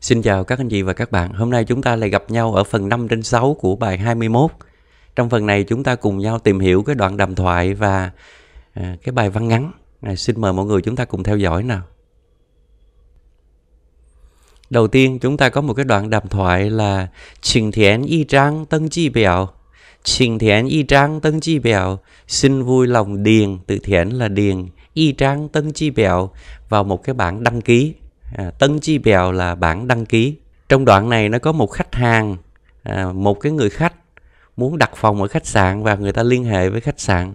Xin chào các anh chị và các bạn. Hôm nay chúng ta lại gặp nhau ở phần 5 trên 6 của bài 21. Trong phần này chúng ta cùng nhau tìm hiểu cái đoạn đàm thoại và à, cái bài văn ngắn. À, xin mời mọi người chúng ta cùng theo dõi nào. Đầu tiên chúng ta có một cái đoạn đàm thoại là Trình thiện y trang tân chi biểu Trình thiện y trang tân chi biểu Xin vui lòng điền tự thiện là điền Y trang tân chi biểu Vào một cái bảng đăng ký À, Tân Chi Bèo là bản đăng ký. Trong đoạn này nó có một khách hàng, à, một cái người khách muốn đặt phòng ở khách sạn và người ta liên hệ với khách sạn.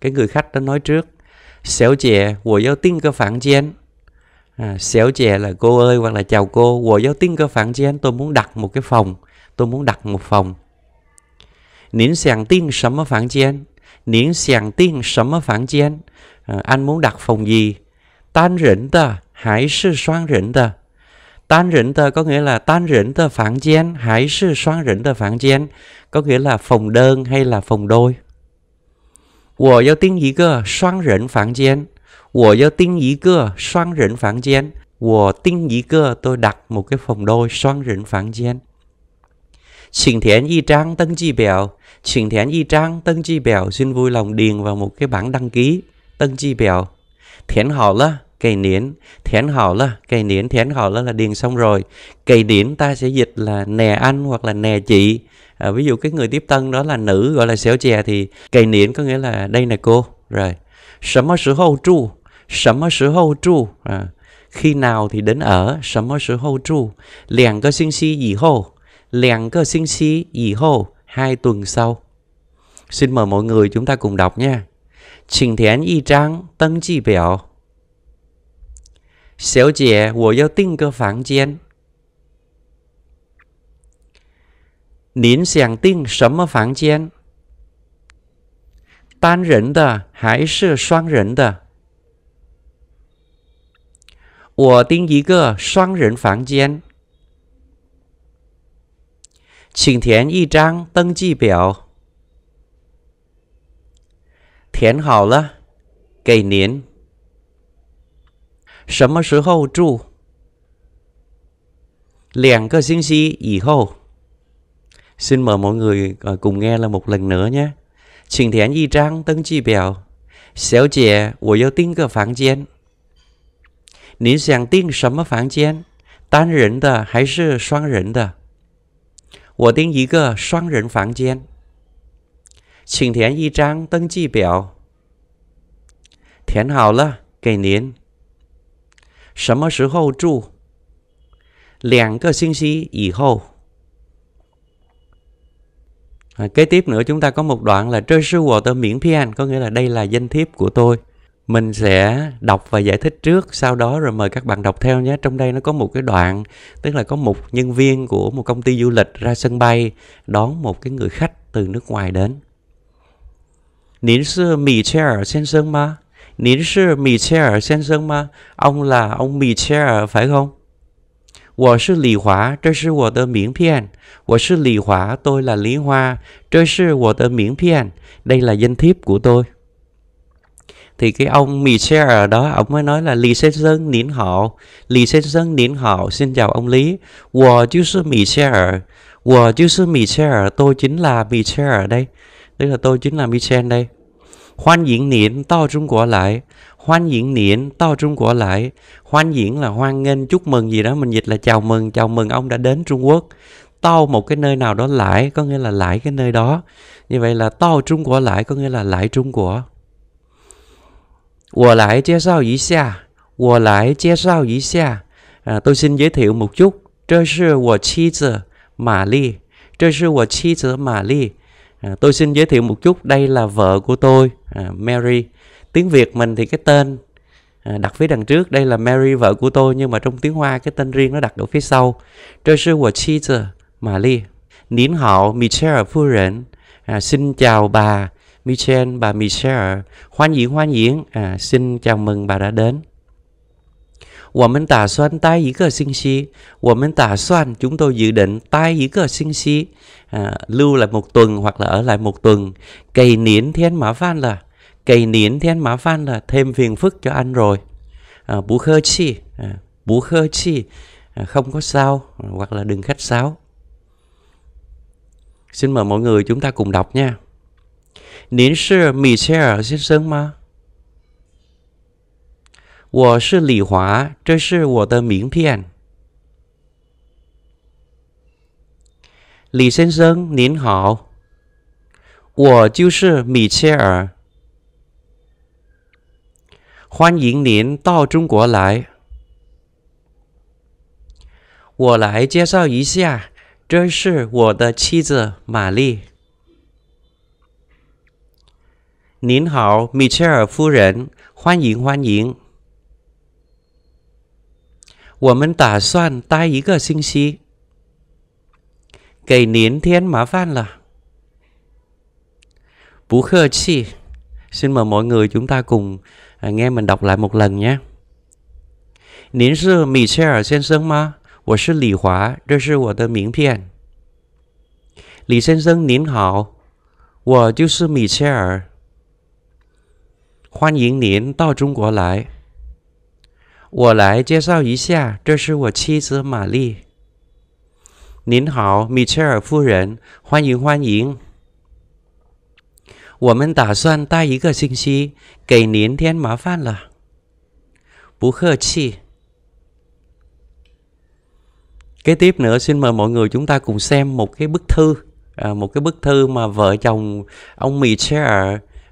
Cái người khách đó nói trước, xéo chè, của giáo tin cơ phản chén. À, xéo chè là cô ơi hoặc là chào cô, của giáo tin cơ phản chén, tôi muốn đặt một cái phòng, tôi muốn đặt một phòng. Nín sàng tin sắm ở phản chén, nín sàng tin sắm ở phản chén. À, anh muốn đặt phòng gì? Tan rỉnh ta, 还是双人的。Tan nghĩa là tan rỉnh tờ phản gian, hãy sư xoan rỉnh tờ phản gian, có nghĩa là phòng đơn hay là phòng đôi. Wo giao tiếng gì cơ, xoan rỉnh phản gian. Wo giao tiếng gì cơ, xoan rỉnh phản gian. Wo tiếng gì cơ, tôi đặt một cái phòng đôi xoan rỉnh phản gian. Trình thiện y trang tân chi bèo. Trình thiện y trang tân chi bèo xin vui lòng điền vào một cái bảng đăng ký. Tân chi bèo. Thiện họ là cây nến thén họ là cây nến thén họ là là điền xong rồi cây nến ta sẽ dịch là nè anh hoặc là nè chị à, ví dụ cái người tiếp tân đó là nữ gọi là xéo chè thì cây nến có nghĩa là đây là cô rồi sớm ở sự hậu tru sớm ở sự hậu tru à, khi nào thì đến ở sớm ở sự hậu tru liền cơ sinh si gì hô liền cơ sinh si gì hô hai tuần sau xin mời mọi người chúng ta cùng đọc nha trình thiến y trang tân chi biểu 小姐，我要订个房间。您想订什么房间？单人的还是双人的？我订一个双人房间。请填一张登记表。填好了，给您。什么时候住？两个星期以后。xin mời mọi người cùng nghe lại một lần nữa nhé。请填一张登记表。小姐，我要订个房间。您想订什么房间？单人的还是双人的？我订一个双人房间。请填一张登记表。填好了，给您。什么时候住？两个星期以后。À, kế tiếp nữa chúng ta có một đoạn là trơ sư của tờ miễn pian có nghĩa là đây là danh thiếp của tôi. Mình sẽ đọc và giải thích trước, sau đó rồi mời các bạn đọc theo nhé. Trong đây nó có một cái đoạn, tức là có một nhân viên của một công ty du lịch ra sân bay đón một cái người khách từ nước ngoài đến. 您是米切尔先生吗？您是米切尔先生吗？ông là ông mì che ở phải không? 我是李华，这是我的名片。我是李华，tôi là Lý Hoa. 这是我的名片，đây là danh thiếp của tôi. Thì cái ông mì che ở đó, ông mới nói là Lý Sen Sơn nín họ. Lý Sen Sơn nín họ, xin chào ông Lý. 我就是米切尔，我就是米切尔，tôi chính là mì che ở đây. là tôi chính là Michel đây. Hoan diễn niệm to Trung Quốc lại. Hoan diễn niệm to Trung Quốc lại. Hoan diễn là hoan nghênh, chúc mừng gì đó. Mình dịch là chào mừng, chào mừng ông đã đến Trung Quốc. To một cái nơi nào đó lại, có nghĩa là lại cái nơi đó. Như vậy là to Trung Quốc lại, có nghĩa là lại Trung Quốc. 我来介绍一下，我来介绍一下。À, tôi xin giới thiệu một chút. 这是我妻子玛丽，这是我妻子玛丽。à, tôi xin giới thiệu một chút đây là vợ của tôi à, Mary tiếng Việt mình thì cái tên à, đặt phía đằng trước đây là Mary vợ của tôi nhưng mà trong tiếng Hoa cái tên riêng nó đặt ở phía sau Trời sư của teacher mà li nín hảo Michelle phu rỉnh à, xin chào bà Michelle bà Michelle hoan diễn hoan diễn à, xin chào mừng bà đã đến 我们打算待一个星期。我们打算 chúng tôi dự định 待一个星期 à, lưu lại một tuần hoặc là ở lại một tuần. Cây niến thiên mã phan là cây niến thiên mã phan là thêm phiền phức cho anh rồi. À, bú khơ chi, à, bú khơ chi, à, không có sao à, hoặc là đừng khách sáo. Xin mời mọi người chúng ta cùng đọc nha. Nín sư Michel 先生吗？我是李华，这是我的名片。李先生，您好，我就是米切尔。欢迎您到中国来。我来介绍一下，这是我的妻子玛丽。您好，米切尔夫人，欢迎欢迎。我们打算待一个星期，给您添麻烦了，不客气。现在我们每我们大家一起来听我们读一遍。您我是李华，这是我的名片。李先生您好，我就是米切尔，欢迎您到中国来。我来介绍一下，这是我妻子玛丽。您好，米切尔夫人，欢迎欢迎。我们打算待一个星期，给您添麻烦了。不客气。Kế tiếp nữa, xin mời mọi người chúng ta cùng xem một cái bức thư, à, một cái bức thư mà vợ chồng ông Mitchell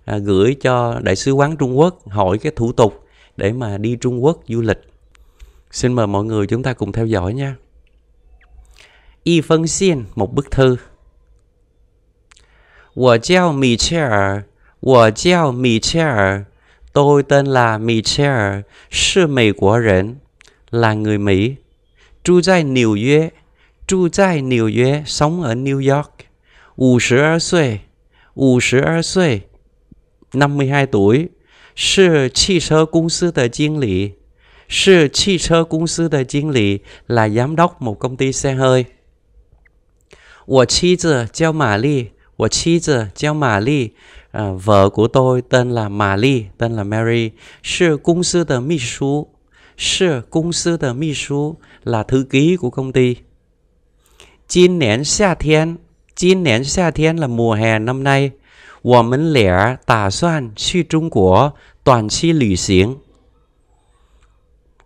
à, gửi cho đại sứ quán Trung Quốc hỏi cái thủ tục để mà đi Trung Quốc du lịch. Xin mời mọi người chúng ta cùng theo dõi nha. Y Phân Xiên, một bức thư. Tôi tên là là người Mỹ, sống ở New York, York，五十二岁，五十二岁，năm er er mươi hai tuổi。是汽车公司的经理，是汽车公司的经理 là giám đốc một công ty xe hơi. 我妻子叫玛丽，我妻子叫玛丽，呃，vợ của tôi tên là 玛丽，tên là Mary，是公司的秘书，是公司的秘书 là thư ký của công ty. 今年夏天，今年夏天 là mùa hè năm nay. 我们俩打算去中国短期旅行.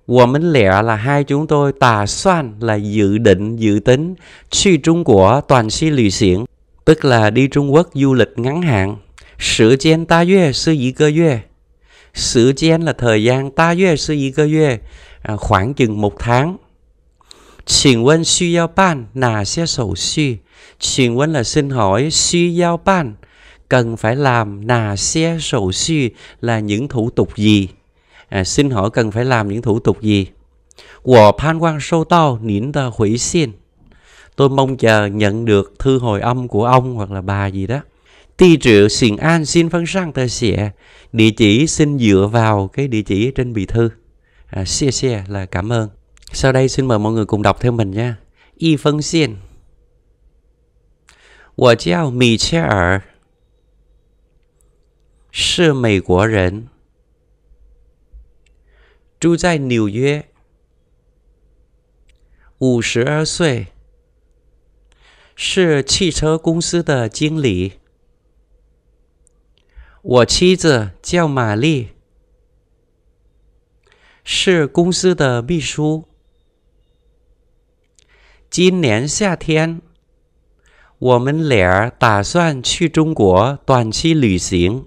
Tôi mình là hai chúng tôi tà soan là dự định, dự tính Chi Trung Quốc toàn si lì xiển Tức là đi Trung Quốc du lịch ngắn hạn Sự gian ta yue sư yi cơ yue Sự gian là thời gian ta yue sư yi cơ yue à, Khoảng chừng một tháng Xin vấn suy giao ban là xe sổ suy Xin vấn là xin hỏi suy giao ban cần phải làm nà xe sổ sư là những thủ tục gì? À, xin hỏi cần phải làm những thủ tục gì? Của Pan Quang Sô Tao Nín Tờ Hủy Xin. Tôi mong chờ nhận được thư hồi âm của ông hoặc là bà gì đó. Ti triệu xin an xin phân sang tờ xẻ. Địa chỉ xin dựa vào cái địa chỉ trên bì thư. À, xia xia là cảm ơn. Sau đây xin mời mọi người cùng đọc theo mình nha. Y phân xin. 我叫米切尔。是美国人，住在纽约，五十二岁，是汽车公司的经理。我妻子叫玛丽，是公司的秘书。今年夏天，我们俩打算去中国短期旅行。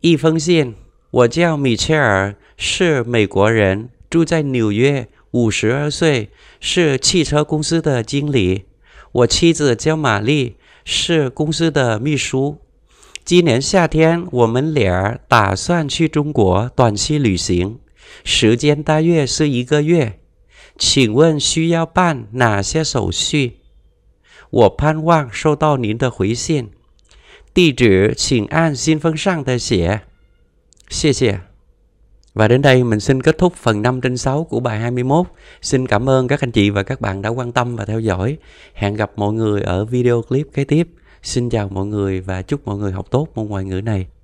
一封信。我叫米切尔，是美国人，住在纽约，五十二岁，是汽车公司的经理。我妻子叫玛丽，是公司的秘书。今年夏天，我们俩打算去中国短期旅行，时间大约是一个月。请问需要办哪些手续？我盼望收到您的回信。Địa chỉ xin an xin phân sang tờ xỉa. Xie xie. Và đến đây mình xin kết thúc phần 5 trên 6 của bài 21. Xin cảm ơn các anh chị và các bạn đã quan tâm và theo dõi. Hẹn gặp mọi người ở video clip kế tiếp. Xin chào mọi người và chúc mọi người học tốt môn ngoại ngữ này.